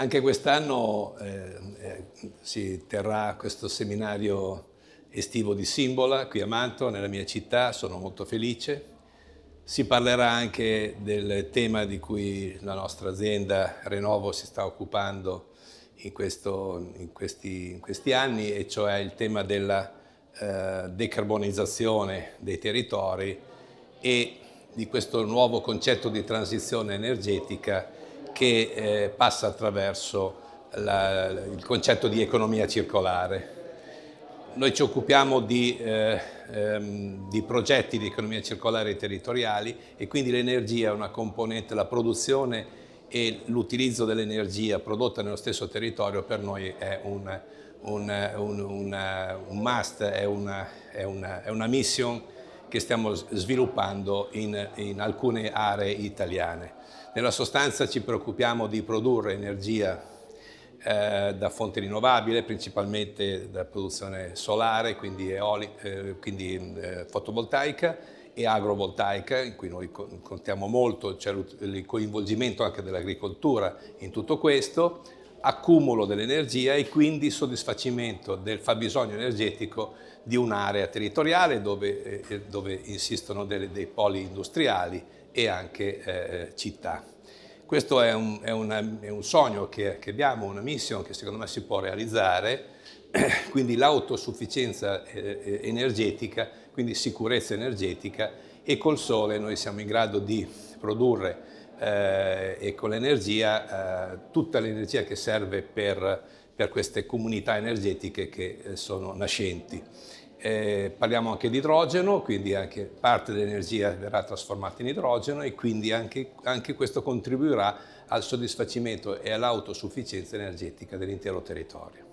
Anche quest'anno eh, eh, si terrà questo seminario estivo di Simbola, qui a Manto, nella mia città, sono molto felice. Si parlerà anche del tema di cui la nostra azienda Renovo si sta occupando in, questo, in, questi, in questi, anni, e cioè il tema della eh, decarbonizzazione dei territori e di questo nuovo concetto di transizione energetica che eh, passa attraverso la, il concetto di economia circolare. Noi ci occupiamo di, eh, ehm, di, progetti di economia circolare territoriali e quindi l'energia è una componente, la produzione e l'utilizzo dell'energia prodotta nello stesso territorio per noi è un, un, un, un must, è una, è, una, è una mission che stiamo sviluppando in, in alcune aree italiane. Nella sostanza ci preoccupiamo di produrre energia eh, da fonte rinnovabile, principalmente da produzione solare, quindi, eoli, eh, quindi eh, fotovoltaica e agrovoltaica, in cui noi contiamo molto, c'è cioè il coinvolgimento anche dell'agricoltura in tutto questo, accumulo dell'energia e quindi soddisfacimento del fabbisogno energetico di un'area territoriale dove, eh, eh dove insistono delle, dei poli industriali e anche eh, eh, città. Questo è un, è una, è un sogno che, che abbiamo, una mission che secondo me si può realizzare quindi l'autosufficienza eh, eh, energetica, quindi sicurezza energetica e col sole noi siamo in grado di produrre eh, e con l'energia eh, tutta l'energia che serve per, per, queste comunità energetiche che eh, sono nascenti. Eh, parliamo anche di idrogeno, quindi anche parte dell'energia verrà trasformata in idrogeno e quindi anche, anche questo contribuirà al soddisfacimento e all'autosufficienza energetica dell'intero territorio.